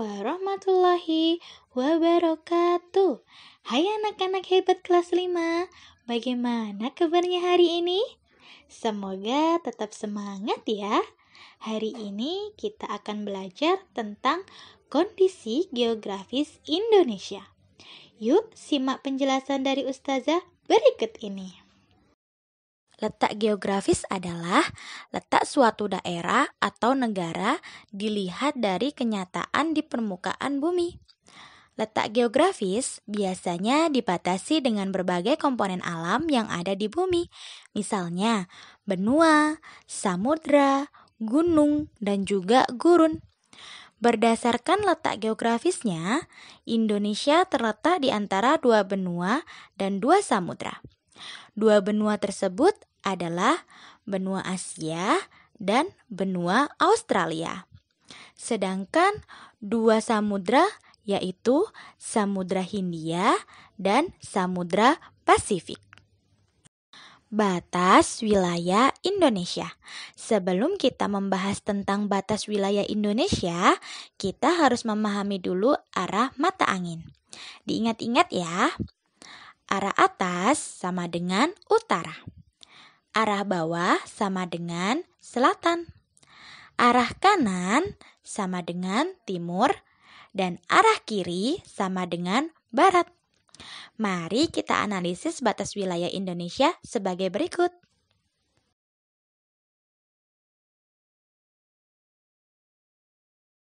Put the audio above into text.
warahmatullahi wabarakatuh Hai anak-anak hebat kelas 5 Bagaimana kabarnya hari ini? Semoga tetap semangat ya Hari ini kita akan belajar tentang kondisi geografis Indonesia Yuk simak penjelasan dari Ustazah berikut ini Letak geografis adalah letak suatu daerah atau negara dilihat dari kenyataan di permukaan bumi. Letak geografis biasanya dibatasi dengan berbagai komponen alam yang ada di bumi, misalnya benua, samudra, gunung, dan juga gurun. Berdasarkan letak geografisnya, Indonesia terletak di antara dua benua dan dua samudra. Dua benua tersebut adalah benua Asia dan benua Australia. Sedangkan dua samudra yaitu Samudra Hindia dan Samudra Pasifik. Batas wilayah Indonesia. Sebelum kita membahas tentang batas wilayah Indonesia, kita harus memahami dulu arah mata angin. Diingat-ingat ya, Arah atas sama dengan utara. Arah bawah sama dengan selatan. Arah kanan sama dengan timur dan arah kiri sama dengan barat. Mari kita analisis batas wilayah Indonesia sebagai berikut.